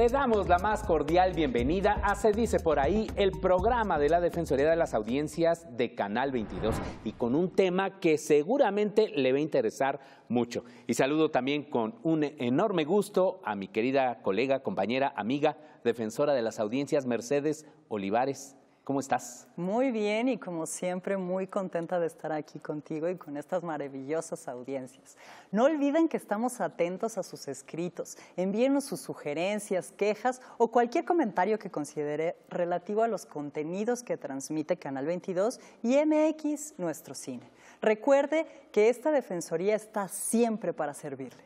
Le damos la más cordial bienvenida a Se dice por ahí, el programa de la Defensoría de las Audiencias de Canal 22 y con un tema que seguramente le va a interesar mucho. Y saludo también con un enorme gusto a mi querida colega, compañera, amiga, defensora de las audiencias Mercedes Olivares. ¿Cómo estás? Muy bien y como siempre muy contenta de estar aquí contigo y con estas maravillosas audiencias. No olviden que estamos atentos a sus escritos. Envíenos sus sugerencias, quejas o cualquier comentario que considere relativo a los contenidos que transmite Canal 22 y MX Nuestro Cine. Recuerde que esta defensoría está siempre para servirle.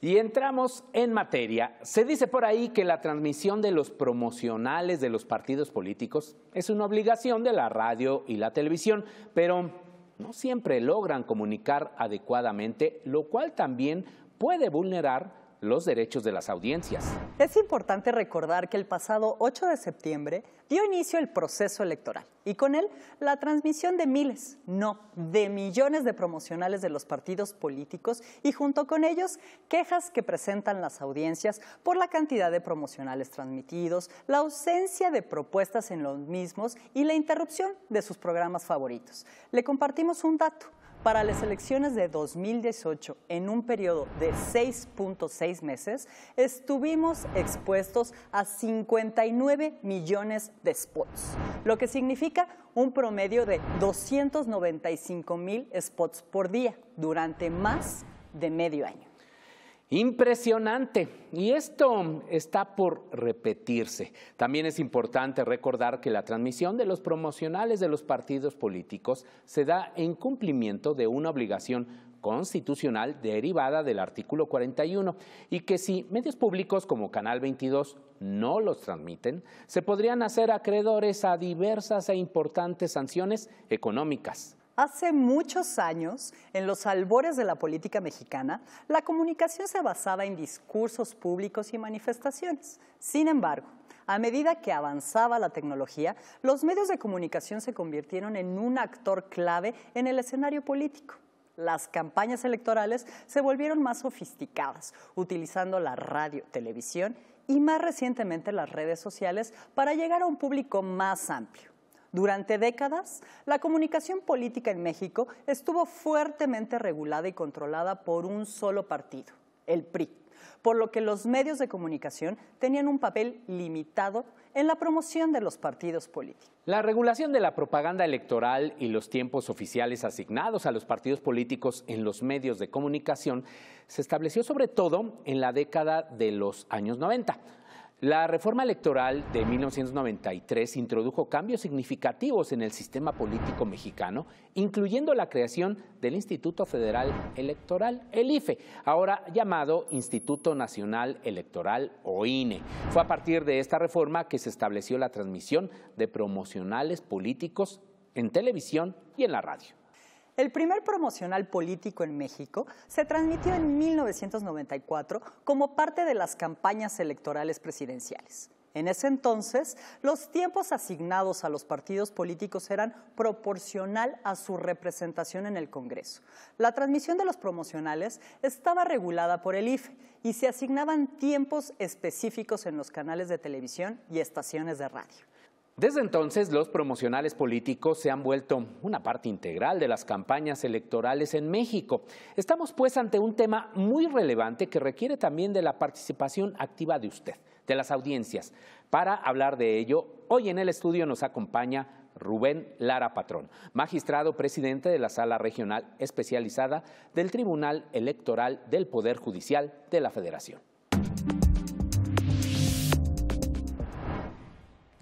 Y entramos en materia. Se dice por ahí que la transmisión de los promocionales de los partidos políticos es una obligación de la radio y la televisión, pero no siempre logran comunicar adecuadamente, lo cual también puede vulnerar los derechos de las audiencias. Es importante recordar que el pasado 8 de septiembre dio inicio el proceso electoral y con él la transmisión de miles, no, de millones de promocionales de los partidos políticos y junto con ellos quejas que presentan las audiencias por la cantidad de promocionales transmitidos, la ausencia de propuestas en los mismos y la interrupción de sus programas favoritos. Le compartimos un dato. Para las elecciones de 2018, en un periodo de 6.6 meses, estuvimos expuestos a 59 millones de spots, lo que significa un promedio de 295 mil spots por día durante más de medio año. Impresionante. Y esto está por repetirse. También es importante recordar que la transmisión de los promocionales de los partidos políticos se da en cumplimiento de una obligación constitucional derivada del artículo 41 y que si medios públicos como Canal 22 no los transmiten, se podrían hacer acreedores a diversas e importantes sanciones económicas, Hace muchos años, en los albores de la política mexicana, la comunicación se basaba en discursos públicos y manifestaciones. Sin embargo, a medida que avanzaba la tecnología, los medios de comunicación se convirtieron en un actor clave en el escenario político las campañas electorales se volvieron más sofisticadas, utilizando la radio, televisión y más recientemente las redes sociales para llegar a un público más amplio. Durante décadas, la comunicación política en México estuvo fuertemente regulada y controlada por un solo partido, el PRI, por lo que los medios de comunicación tenían un papel limitado en la promoción de los partidos políticos. La regulación de la propaganda electoral y los tiempos oficiales asignados a los partidos políticos en los medios de comunicación se estableció sobre todo en la década de los años 90 la reforma electoral de 1993 introdujo cambios significativos en el sistema político mexicano, incluyendo la creación del Instituto Federal Electoral, el IFE, ahora llamado Instituto Nacional Electoral o INE. Fue a partir de esta reforma que se estableció la transmisión de promocionales políticos en televisión y en la radio. El primer promocional político en México se transmitió en 1994 como parte de las campañas electorales presidenciales. En ese entonces, los tiempos asignados a los partidos políticos eran proporcional a su representación en el Congreso. La transmisión de los promocionales estaba regulada por el IFE y se asignaban tiempos específicos en los canales de televisión y estaciones de radio. Desde entonces, los promocionales políticos se han vuelto una parte integral de las campañas electorales en México. Estamos pues ante un tema muy relevante que requiere también de la participación activa de usted, de las audiencias. Para hablar de ello, hoy en el estudio nos acompaña Rubén Lara Patrón, magistrado presidente de la Sala Regional Especializada del Tribunal Electoral del Poder Judicial de la Federación.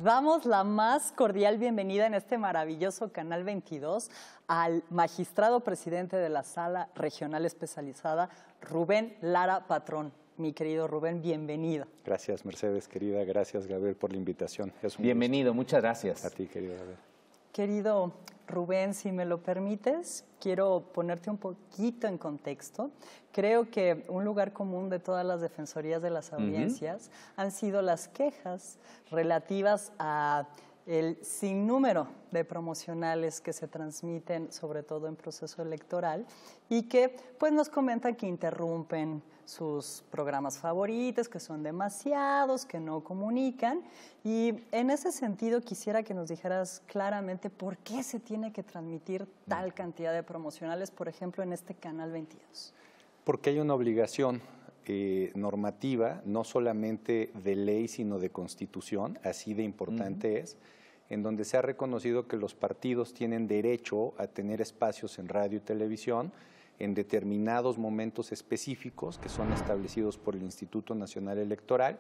damos la más cordial bienvenida en este maravilloso Canal 22 al magistrado presidente de la Sala Regional Especializada, Rubén Lara Patrón. Mi querido Rubén, bienvenido. Gracias, Mercedes, querida. Gracias, Gabriel, por la invitación. Es un bienvenido, muchas gracias. A ti, querido Gabriel. Querido Rubén, si me lo permites, quiero ponerte un poquito en contexto. Creo que un lugar común de todas las defensorías de las audiencias han sido las quejas relativas a el sinnúmero de promocionales que se transmiten, sobre todo en proceso electoral, y que pues nos comentan que interrumpen, sus programas favoritos, que son demasiados, que no comunican. Y en ese sentido quisiera que nos dijeras claramente por qué se tiene que transmitir tal cantidad de promocionales, por ejemplo, en este Canal 22. Porque hay una obligación eh, normativa, no solamente de ley, sino de constitución, así de importante es en donde se ha reconocido que los partidos tienen derecho a tener espacios en radio y televisión, en determinados momentos específicos que son establecidos por el Instituto Nacional Electoral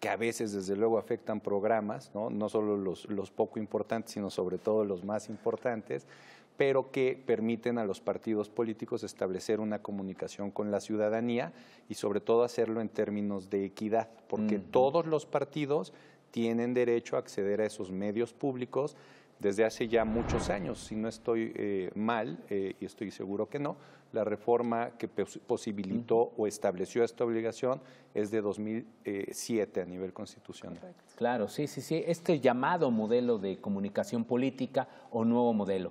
que a veces desde luego afectan programas, no, solo los, poco importantes, sino sobre todo los más importantes, pero que permiten a los partidos políticos establecer una comunicación con la ciudadanía y sobre todo hacerlo en términos de equidad, porque todos los partidos tienen derecho a acceder a esos medios públicos desde hace ya muchos años, si no estoy eh, mal, eh, y estoy seguro que no, la reforma que posibilitó o estableció esta obligación es de 2007 eh, a nivel constitucional. Claro, sí, sí, sí, este llamado modelo de comunicación política o nuevo modelo.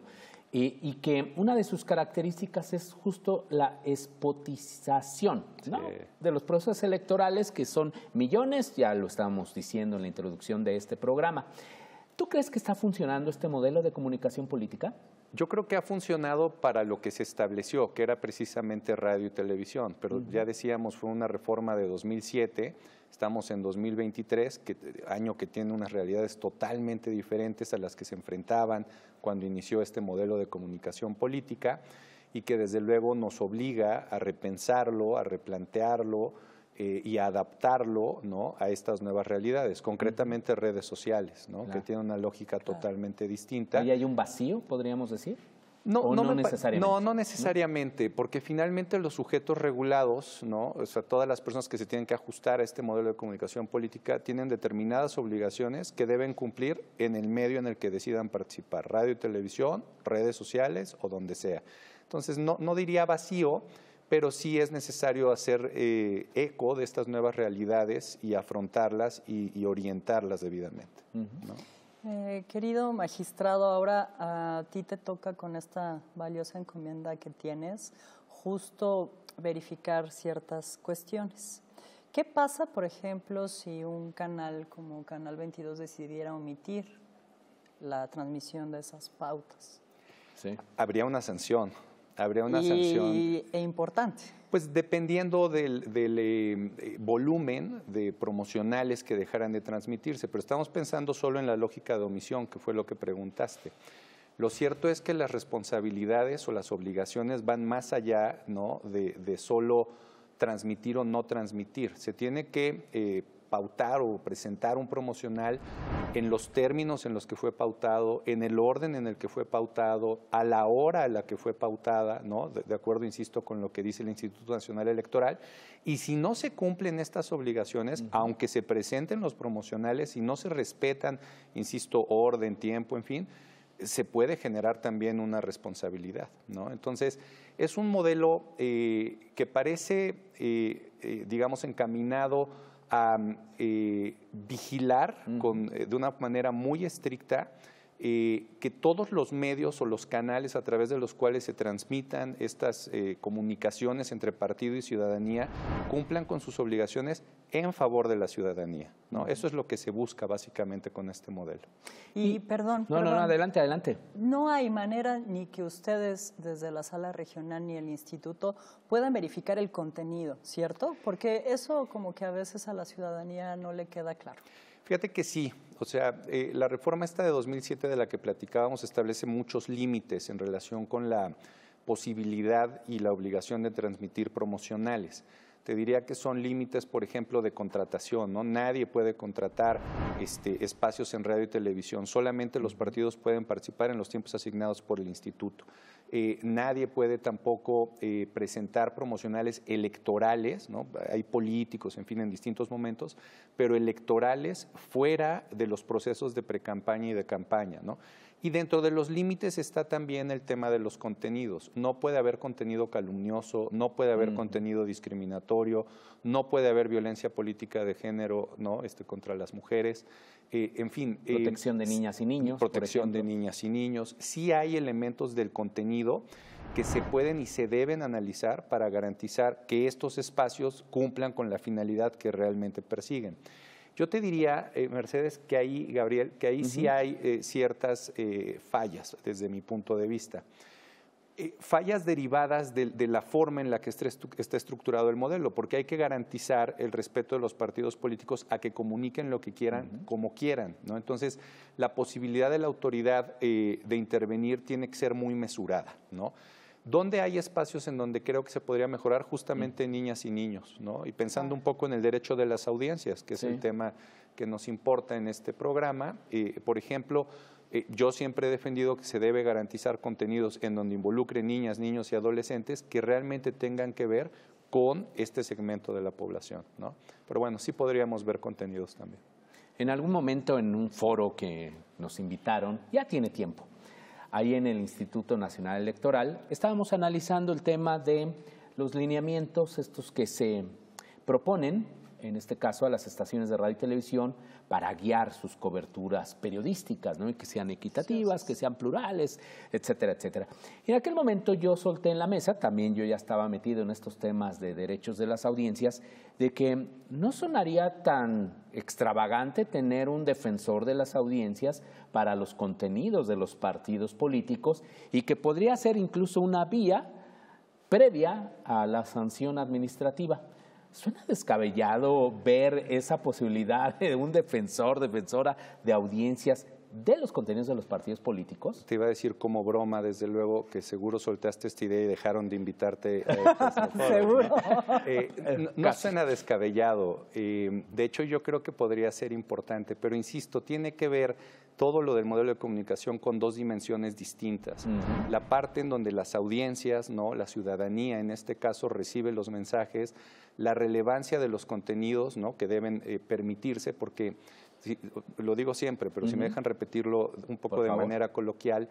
y que una de sus características es justo la espotización de los procesos electorales, que son millones, ya lo estábamos diciendo en la introducción de este programa. ¿Tú crees que está funcionando este modelo de comunicación política? Yo creo que ha funcionado para lo que se estableció, que era precisamente radio y televisión, pero ya decíamos, fue una reforma de 2007, estamos en 2023, que, año que tiene unas realidades totalmente diferentes a las que se enfrentaban cuando inició este modelo de comunicación política y que desde luego nos obliga a repensarlo, a replantearlo, eh, y adaptarlo a estas nuevas realidades, concretamente redes sociales, ¿no? que tienen una lógica totalmente distinta. ¿Y hay un vacío, podríamos decir? No, no, necesariamente. No, no necesariamente, porque finalmente los sujetos regulados, ¿no? o sea, todas las personas que se tienen que ajustar a este modelo de comunicación política, tienen determinadas obligaciones que deben cumplir en el medio en el que decidan participar, radio y televisión, redes sociales o donde sea. Entonces, no diría vacío, pero sí es necesario hacer eh, eco de estas nuevas realidades y afrontarlas y, orientarlas debidamente. Eh, querido magistrado, ahora a ti te toca con esta valiosa encomienda que tienes justo verificar ciertas cuestiones. ¿Qué pasa, por ejemplo, si un canal como Canal 22 decidiera omitir la transmisión de esas pautas? Habría una sanción. Habría una sanción. E importante. Pues dependiendo del, eh, eh, volumen de promocionales que dejaran de transmitirse, pero estamos pensando solo en la lógica de omisión, que fue lo que preguntaste. Lo cierto es que las responsabilidades o las obligaciones van más allá de, solo transmitir o no transmitir. Se tiene que eh, pautar o presentar un promocional en los términos en los que fue pautado, en el orden en el que fue pautado, a la hora a la que fue pautada, ¿no? de, acuerdo, insisto, con lo que dice el Instituto Nacional Electoral. Y si no se cumplen estas obligaciones, aunque se presenten los promocionales y no se respetan, insisto, orden, tiempo, en fin, se puede generar también una responsabilidad. ¿no? Entonces, es un modelo eh, que parece, eh, eh, digamos, encaminado a eh, vigilar con, eh, de una manera muy estricta eh, que todos los medios o los canales a través de los cuales se transmitan estas eh, comunicaciones entre partido y ciudadanía cumplan con sus obligaciones en favor de la ciudadanía. ¿no? Eso es lo que se busca básicamente con este modelo. Y, perdón, no, No, no, adelante, adelante. No hay manera ni que ustedes desde la sala regional ni el instituto puedan verificar el contenido, ¿cierto? Porque eso como que a veces a la ciudadanía no le queda claro. Fíjate que sí, o sea, eh, la reforma esta de 2007 de la que platicábamos establece muchos límites en relación con la posibilidad y la obligación de transmitir promocionales. Te diría que son límites, por ejemplo, de contratación, ¿no? Nadie puede contratar este, espacios en radio y televisión, solamente los partidos pueden participar en los tiempos asignados por el instituto. Eh, nadie puede tampoco eh, presentar promocionales electorales, ¿no? hay políticos, en fin, en distintos momentos, pero electorales fuera de los procesos de precampaña y de campaña. ¿no? Y dentro de los límites está también el tema de los contenidos. No puede haber contenido calumnioso, no puede haber contenido discriminatorio, no puede haber violencia política de género ¿no? este, contra las mujeres. Eh, en fin. Eh, protección de niñas y niños. Protección de niñas y niños. Sí hay elementos del contenido que se pueden y se deben analizar para garantizar que estos espacios cumplan con la finalidad que realmente persiguen. Yo te diría, eh, Mercedes, que ahí, Gabriel, que ahí sí hay eh, ciertas eh, fallas desde mi punto de vista. fallas derivadas de, la forma en la que está estructurado el modelo, porque hay que garantizar el respeto de los partidos políticos a que comuniquen lo que quieran, como quieran. Entonces, la posibilidad de la autoridad de intervenir tiene que ser muy mesurada. ¿no? ¿Dónde hay espacios en donde creo que se podría mejorar justamente mm. niñas y niños? ¿no? Y pensando un poco en el derecho de las audiencias, que es el tema que nos importa en este programa. Eh, por ejemplo, eh, yo siempre he defendido que se debe garantizar contenidos en donde involucren niñas, niños y adolescentes que realmente tengan que ver con este segmento de la población. ¿no? Pero bueno, sí podríamos ver contenidos también. En algún momento en un foro que nos invitaron, ya tiene tiempo, ahí en el Instituto Nacional Electoral, estábamos analizando el tema de los lineamientos, estos que se proponen en este caso a las estaciones de radio y televisión, para guiar sus coberturas periodísticas, ¿no? Y que sean equitativas, que sean plurales, etcétera, etcétera. en aquel momento yo solté en la mesa, también yo ya estaba metido en estos temas de derechos de las audiencias, de que no sonaría tan extravagante tener un defensor de las audiencias para los contenidos de los partidos políticos y que podría ser incluso una vía previa a la sanción administrativa. ¿Suena descabellado ver esa posibilidad de un defensor, defensora de audiencias de los contenidos de los partidos políticos? Te iba a decir como broma, desde luego, que seguro soltaste esta idea y dejaron de invitarte eh, pues, a Seguro. Eh, ¿no? suena descabellado. Eh, de hecho, yo creo que podría ser importante, pero insisto, tiene que ver todo lo del modelo de comunicación con dos dimensiones distintas. La parte en donde las audiencias, ¿no? la ciudadanía en este caso recibe los mensajes, la relevancia de los contenidos ¿no? que deben eh, permitirse, porque lo digo siempre, pero si me dejan repetirlo un poco de manera coloquial,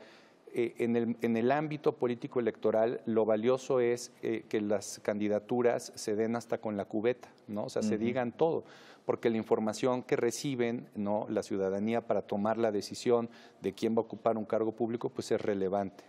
eh, en, el, ámbito político electoral lo valioso es eh, que las candidaturas se den hasta con la cubeta, ¿no? o sea, se digan todo porque la información que reciben la ciudadanía para tomar la decisión de quién va a ocupar un cargo público pues es relevante.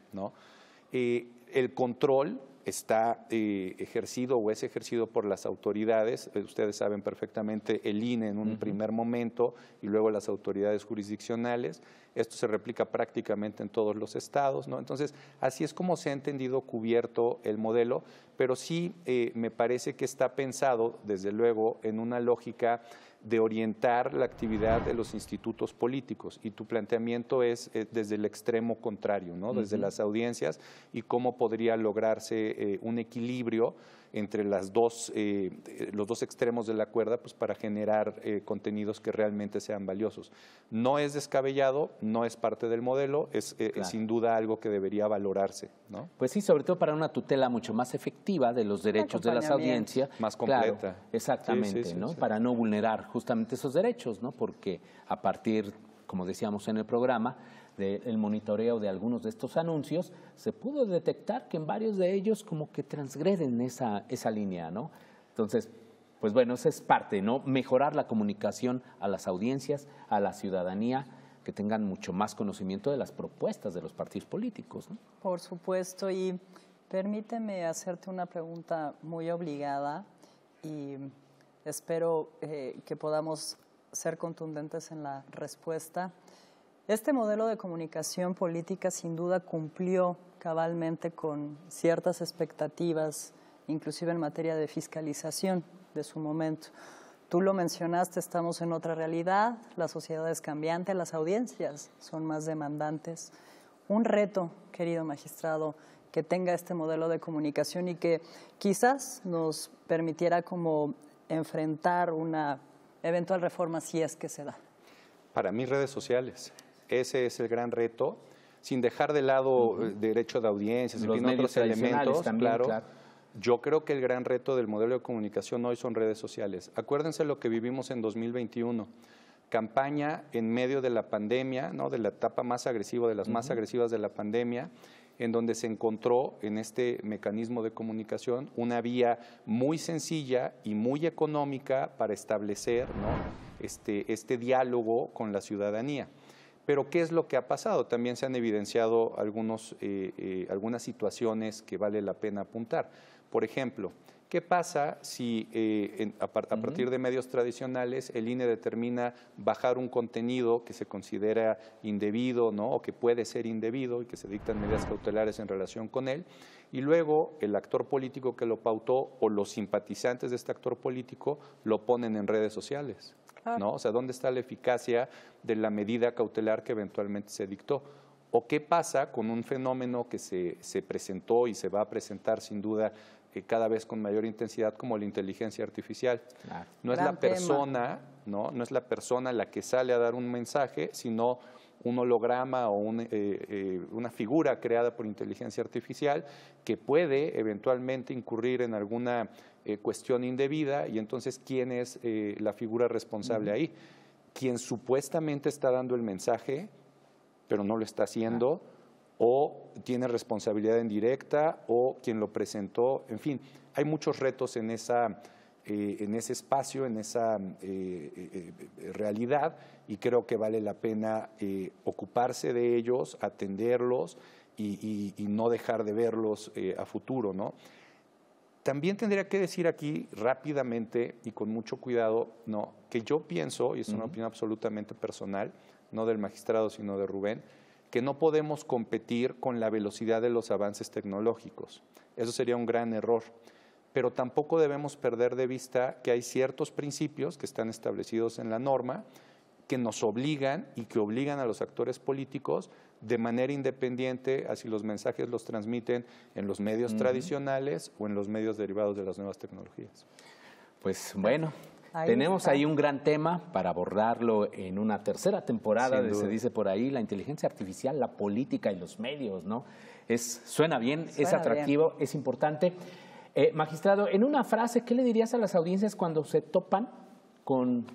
Eh, el control está eh, ejercido o es ejercido por las autoridades. Eh, ustedes saben perfectamente el INE en un primer momento y luego las autoridades jurisdiccionales. Esto se replica prácticamente en todos los estados. Entonces, así es como se ha entendido cubierto el modelo, pero sí eh, me parece que está pensado, desde luego, en una lógica de orientar la actividad de los institutos políticos. Y tu planteamiento es eh, desde el extremo contrario, desde las audiencias y cómo podría lograrse eh, un equilibrio entre las dos, eh, los dos extremos de la cuerda pues, para generar eh, contenidos que realmente sean valiosos. No es descabellado, no es parte del modelo, es, eh, sin duda algo que debería valorarse. ¿no? Pues sí, sobre todo para una tutela mucho más efectiva de los derechos de las audiencias. Más completa. exactamente, ¿no? para no vulnerar justamente esos derechos, ¿no? porque a partir, como decíamos en el programa, el monitoreo de algunos de estos anuncios, se pudo detectar que en varios de ellos como que transgreden esa, esa línea, ¿no? Entonces, pues bueno, esa es parte, ¿no? Mejorar la comunicación a las audiencias, a la ciudadanía, que tengan mucho más conocimiento de las propuestas de los partidos políticos. Por supuesto, y permíteme hacerte una pregunta muy obligada y espero eh, que podamos ser contundentes en la respuesta. Este modelo de comunicación política sin duda cumplió cabalmente con ciertas expectativas, inclusive en materia de fiscalización de su momento. Tú lo mencionaste, estamos en otra realidad, la sociedad es cambiante, las audiencias son más demandantes. Un reto, querido magistrado, que tenga este modelo de comunicación y que quizás nos permitiera como enfrentar una eventual reforma si es que se da. Para mí redes sociales. Ese es el gran reto, sin dejar de lado el eh, derecho de audiencia, Los otros elementos, también, claro. Yo creo que el gran reto del modelo de comunicación hoy son redes sociales. Acuérdense lo que vivimos en 2021. Campaña en medio de la pandemia, ¿no? de la etapa más agresiva, de las más agresivas de la pandemia, en donde se encontró en este mecanismo de comunicación una vía muy sencilla y muy económica para establecer este, este diálogo con la ciudadanía. Pero ¿qué es lo que ha pasado? También se han evidenciado algunos, eh, eh, algunas situaciones que vale la pena apuntar. Por ejemplo, ¿qué pasa si eh, a, partir de medios tradicionales el INE determina bajar un contenido que se considera indebido o que puede ser indebido y que se dictan medidas cautelares en relación con él? y luego el actor político que lo pautó o los simpatizantes de este actor político lo ponen en redes sociales. ¿no? O sea, ¿dónde está la eficacia de la medida cautelar que eventualmente se dictó? ¿O qué pasa con un fenómeno que se, se presentó y se va a presentar sin duda cada vez con mayor intensidad como la inteligencia artificial? No es la persona, ¿no? No es la persona la que sale a dar un mensaje, sino un holograma o eh, eh, una figura creada por inteligencia artificial que puede eventualmente incurrir en alguna eh, cuestión indebida y entonces quién es la figura responsable ahí. Quien supuestamente está dando el mensaje, pero no lo está haciendo, o tiene responsabilidad indirecta, o quien lo presentó, en fin, hay muchos retos en esa eh, en ese espacio, en esa mm, eh, eh, realidad, y creo que vale la pena ocuparse de ellos, atenderlos y, no dejar de verlos a futuro. ¿no? También tendría que decir aquí rápidamente y con mucho cuidado, que yo pienso, y es una opinión absolutamente personal, no del magistrado, sino de Rubén, que no podemos competir con la velocidad de los avances tecnológicos. Eso sería un gran error pero tampoco debemos perder de vista que hay ciertos principios que están establecidos en la norma que nos obligan y que obligan a los actores políticos de manera independiente, a si los mensajes los transmiten en los medios tradicionales o en los medios derivados de las nuevas tecnologías. Pues bueno, Tenemos ahí un gran tema para abordarlo en una tercera temporada, se dice por ahí, la inteligencia artificial, la política y los medios, ¿no? suena bien, es atractivo, es importante. Eh, magistrado, en una frase, ¿qué le dirías a las audiencias cuando se topan con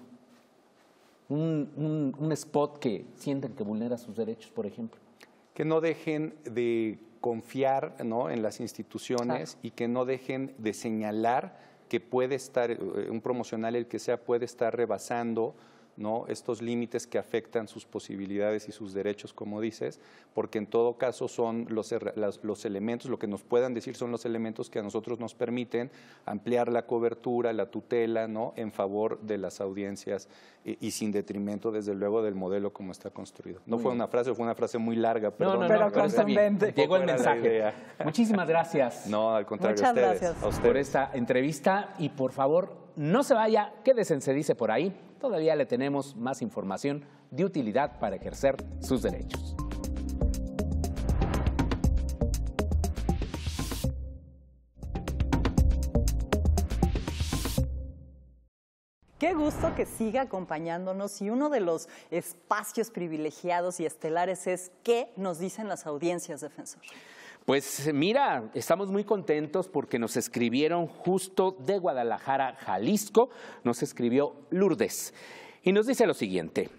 un, spot que sienten que vulnera sus derechos, por ejemplo? Que no dejen de confiar en las instituciones y que no dejen de señalar que puede estar, eh, un promocional el que sea, puede estar rebasando ¿no? estos límites que afectan sus posibilidades y sus derechos, como dices, porque en todo caso son los, elementos, lo que nos puedan decir son los elementos que a nosotros nos permiten ampliar la cobertura, la tutela, ¿no? en favor de las audiencias y, sin detrimento, desde luego, del modelo como está construido. No fue una frase, fue una frase muy larga, pero... no, no, pero constantemente. Llegó el mensaje. Muchísimas gracias. No, al contrario, ustedes, gracias. A ustedes. por esta entrevista y por favor no se vaya, quédese en Se Dice por ahí. Todavía le tenemos más información de utilidad para ejercer sus derechos. Qué gusto que siga acompañándonos y uno de los espacios privilegiados y estelares es qué nos dicen las audiencias Defensor? Pues mira, estamos muy contentos porque nos escribieron justo de Guadalajara, Jalisco, nos escribió Lourdes y nos dice lo siguiente.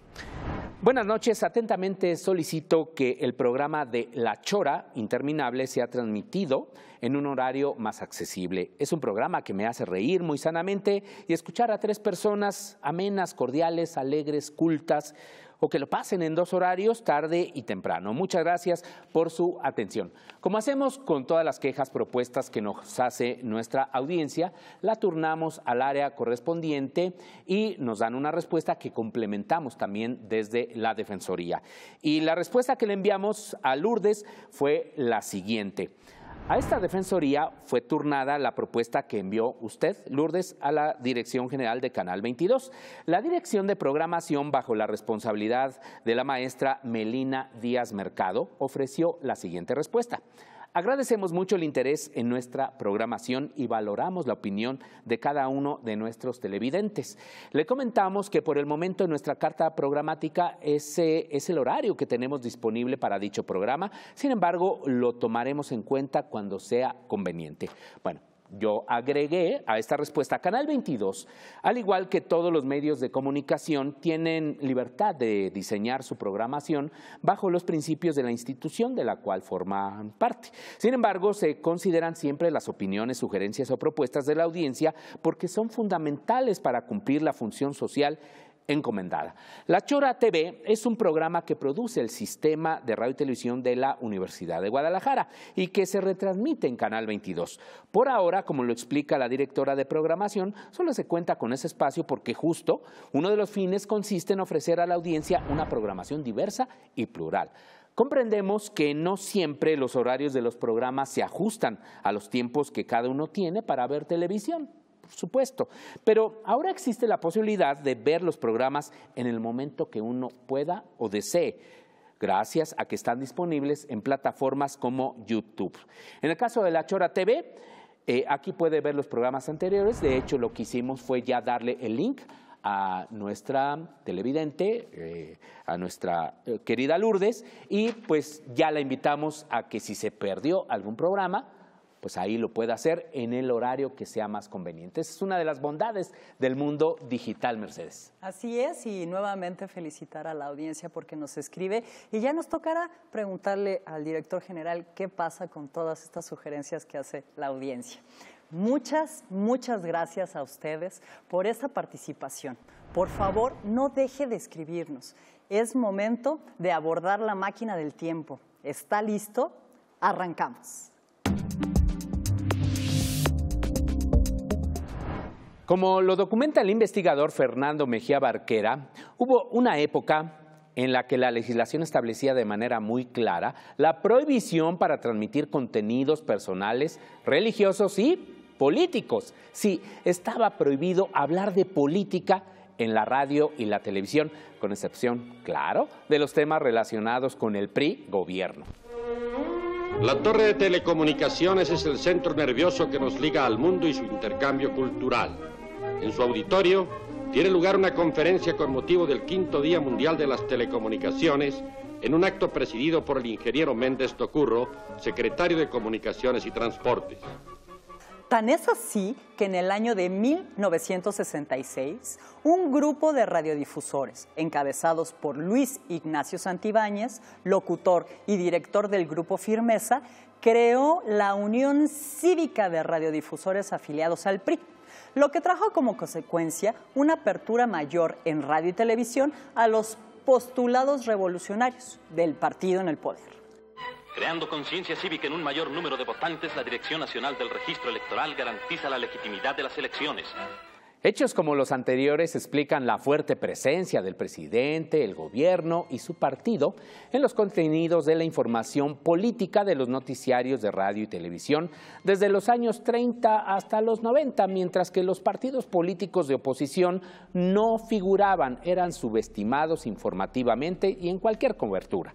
Buenas noches, atentamente solicito que el programa de La Chora Interminable sea transmitido en un horario más accesible. Es un programa que me hace reír muy sanamente y escuchar a tres personas amenas, cordiales, alegres, cultas, o que lo pasen en dos horarios, tarde y temprano. Muchas gracias por su atención. Como hacemos con todas las quejas propuestas que nos hace nuestra audiencia, la turnamos al área correspondiente y nos dan una respuesta que complementamos también desde la Defensoría. Y la respuesta que le enviamos a Lourdes fue la siguiente. A esta defensoría fue turnada la propuesta que envió usted, Lourdes, a la Dirección General de Canal 22. La Dirección de Programación, bajo la responsabilidad de la maestra Melina Díaz Mercado, ofreció la siguiente respuesta. Agradecemos mucho el interés en nuestra programación y valoramos la opinión de cada uno de nuestros televidentes. Le comentamos que por el momento en nuestra carta programática ese es el horario que tenemos disponible para dicho programa. Sin embargo, lo tomaremos en cuenta cuando sea conveniente. Bueno, yo agregué a esta respuesta, Canal 22, al igual que todos los medios de comunicación, tienen libertad de diseñar su programación bajo los principios de la institución de la cual forman parte. Sin embargo, se consideran siempre las opiniones, sugerencias o propuestas de la audiencia porque son fundamentales para cumplir la función social encomendada. La Chora TV es un programa que produce el sistema de radio y televisión de la Universidad de Guadalajara y que se retransmite en Canal 22. Por ahora, como lo explica la directora de programación, solo se cuenta con ese espacio porque justo uno de los fines consiste en ofrecer a la audiencia una programación diversa y plural. Comprendemos que no siempre los horarios de los programas se ajustan a los tiempos que cada uno tiene para ver televisión por supuesto. Pero ahora existe la posibilidad de ver los programas en el momento que uno pueda o desee gracias a que están disponibles en plataformas como YouTube. En el caso de La Chora TV, eh, aquí puede ver los programas anteriores. De hecho, lo que hicimos fue ya darle el link a nuestra televidente, eh, a nuestra eh, querida Lourdes, y pues ya la invitamos a que si se perdió algún programa, pues ahí lo puede hacer en el horario que sea más conveniente. Esa es una de las bondades del mundo digital, Mercedes. Así es, y nuevamente felicitar a la audiencia porque nos escribe y ya nos tocará preguntarle al director general qué pasa con todas estas sugerencias que hace la audiencia. Muchas, muchas gracias a ustedes por esta participación. Por favor, no deje de escribirnos. Es momento de abordar la máquina del tiempo. ¿Está listo? Arrancamos. Como lo documenta el investigador Fernando Mejía Barquera, hubo una época en la que la legislación establecía de manera muy clara la prohibición para transmitir contenidos personales, religiosos y políticos. Sí, estaba prohibido hablar de política en la radio y la televisión, con excepción, claro, de los temas relacionados con el PRI gobierno. La torre de telecomunicaciones es el centro nervioso que nos liga al mundo y su intercambio cultural en su auditorio, tiene lugar una conferencia con motivo del quinto Día Mundial de las Telecomunicaciones en un acto presidido por el ingeniero Méndez Tocurro, secretario de Comunicaciones y Transportes. Tan es así que en el año de 1966, un grupo de radiodifusores, encabezados por Luis Ignacio Santibáñez, locutor y director del grupo Firmeza, creó la Unión Cívica de Radiodifusores afiliados al PRI lo que trajo como consecuencia una apertura mayor en radio y televisión a los postulados revolucionarios del partido en el poder. Creando conciencia cívica en un mayor número de votantes, la Dirección Nacional del Registro Electoral garantiza la legitimidad de las elecciones, Hechos como los anteriores explican la fuerte presencia del presidente, el gobierno y su partido en los contenidos de la información política de los noticiarios de radio y televisión desde los años 30 hasta los 90, mientras que los partidos políticos de oposición no figuraban, eran subestimados informativamente y en cualquier cobertura.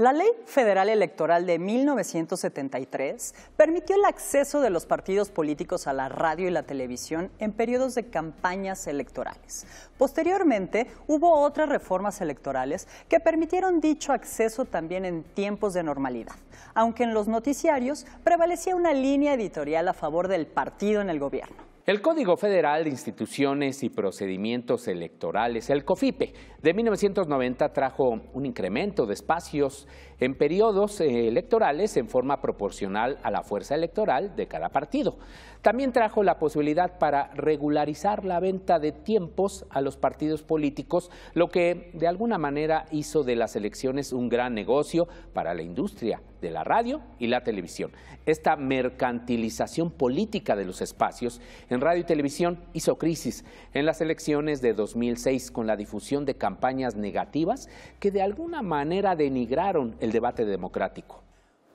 La Ley Federal Electoral de 1973 permitió el acceso de los partidos políticos a la radio y la televisión en periodos de campañas electorales. Posteriormente, hubo otras reformas electorales que permitieron dicho acceso también en tiempos de normalidad, aunque en los noticiarios prevalecía una línea editorial a favor del partido en el gobierno. El Código Federal de Instituciones y Procedimientos Electorales, el COFIPE, de 1990 trajo un incremento de espacios en periodos eh, electorales en forma proporcional a la fuerza electoral de cada partido. También trajo la posibilidad para regularizar la venta de tiempos a los partidos políticos, lo que de alguna manera hizo de las elecciones un gran negocio para la industria de la radio y la televisión. Esta mercantilización política de los espacios en radio y televisión hizo crisis en las elecciones de 2006 con la difusión de campañas negativas que de alguna manera denigraron el debate democrático.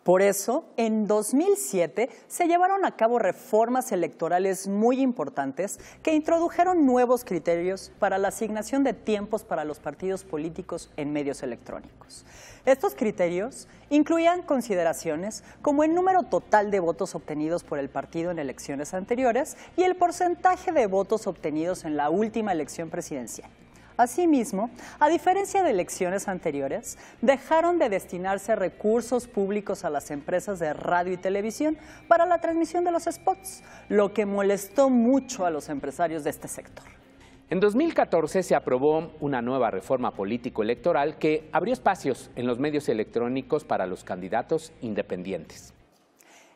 Por eso, en 2007 se llevaron a cabo reformas electorales muy importantes que introdujeron nuevos criterios para la asignación de tiempos para los partidos políticos en medios electrónicos. Estos criterios incluían consideraciones como el número total de votos obtenidos por el partido en elecciones anteriores y el porcentaje de votos obtenidos en la última elección presidencial. Asimismo, a diferencia de elecciones anteriores, dejaron de destinarse recursos públicos a las empresas de radio y televisión para la transmisión de los spots, lo que molestó mucho a los empresarios de este sector. En 2014 se aprobó una nueva reforma político-electoral que abrió espacios en los medios electrónicos para los candidatos independientes.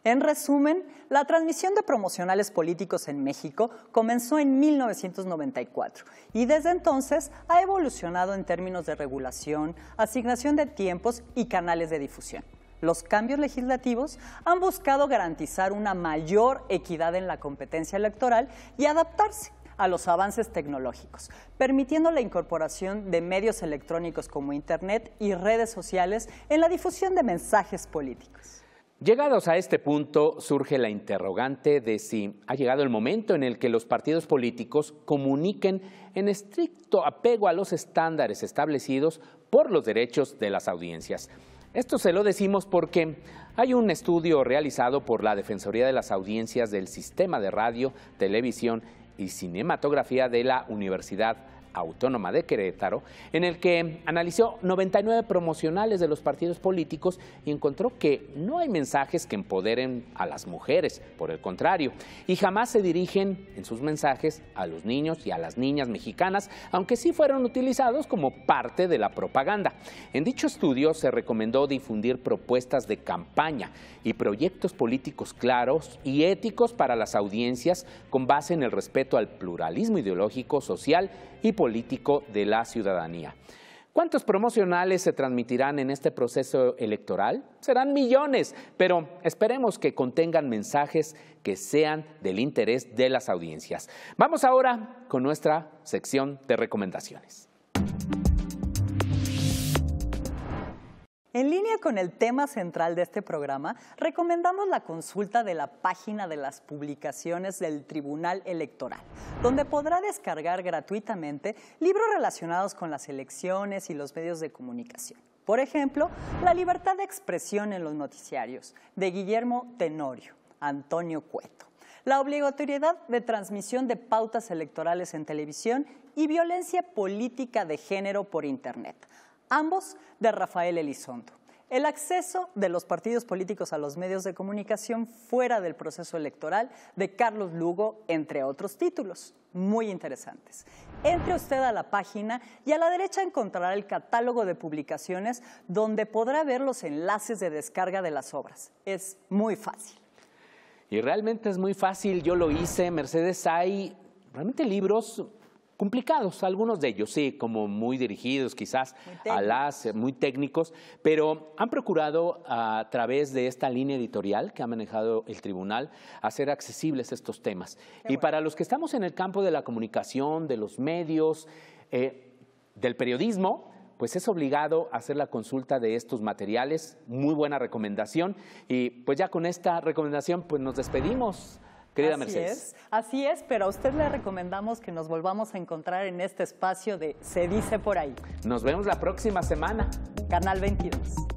En resumen, la transmisión de promocionales políticos en México comenzó en 1994 y desde entonces ha evolucionado en términos de regulación, asignación de tiempos y canales de difusión. Los cambios legislativos han buscado garantizar una mayor equidad en la competencia electoral y adaptarse a los avances tecnológicos, permitiendo la incorporación de medios electrónicos como Internet y redes sociales en la difusión de mensajes políticos. Llegados a este punto, surge la interrogante de si ha llegado el momento en el que los partidos políticos comuniquen en estricto apego a los estándares establecidos por los derechos de las audiencias. Esto se lo decimos porque hay un estudio realizado por la Defensoría de las Audiencias del Sistema de Radio, Televisión y Cinematografía de la Universidad Autónoma de Querétaro, en el que analizó 99 promocionales de los partidos políticos y encontró que no hay mensajes que empoderen a las mujeres, por el contrario, y jamás se dirigen en sus mensajes a los niños y a las niñas mexicanas, aunque sí fueron utilizados como parte de la propaganda. En dicho estudio se recomendó difundir propuestas de campaña y proyectos políticos claros y éticos para las audiencias con base en el respeto al pluralismo ideológico, social y político de la ciudadanía. ¿Cuántos promocionales se transmitirán en este proceso electoral? Serán millones, pero esperemos que contengan mensajes que sean del interés de las audiencias. Vamos ahora con nuestra sección de recomendaciones. En línea con el tema central de este programa, recomendamos la consulta de la página de las publicaciones del Tribunal Electoral, donde podrá descargar gratuitamente libros relacionados con las elecciones y los medios de comunicación. Por ejemplo, La libertad de expresión en los noticiarios, de Guillermo Tenorio, Antonio Cueto. La obligatoriedad de transmisión de pautas electorales en televisión y violencia política de género por Internet ambos de Rafael Elizondo. El acceso de los partidos políticos a los medios de comunicación fuera del proceso electoral de Carlos Lugo, entre otros títulos muy interesantes. Entre usted a la página y a la derecha encontrará el catálogo de publicaciones donde podrá ver los enlaces de descarga de las obras. Es muy fácil. Y realmente es muy fácil, yo lo hice, Mercedes, hay realmente libros complicados, algunos de ellos, sí, como muy dirigidos quizás a las muy técnicos, pero han procurado a través de esta línea editorial que ha manejado el tribunal hacer accesibles estos temas. y para los que estamos en el campo de la comunicación, de los medios, eh, del periodismo, pues es obligado hacer la consulta de estos materiales. Muy buena recomendación. Y pues ya con esta recomendación, pues nos despedimos. Querida Así Mercedes. Es. Así es, pero a usted le recomendamos que nos volvamos a encontrar en este espacio de Se dice por ahí. Nos vemos la próxima semana. Canal 22.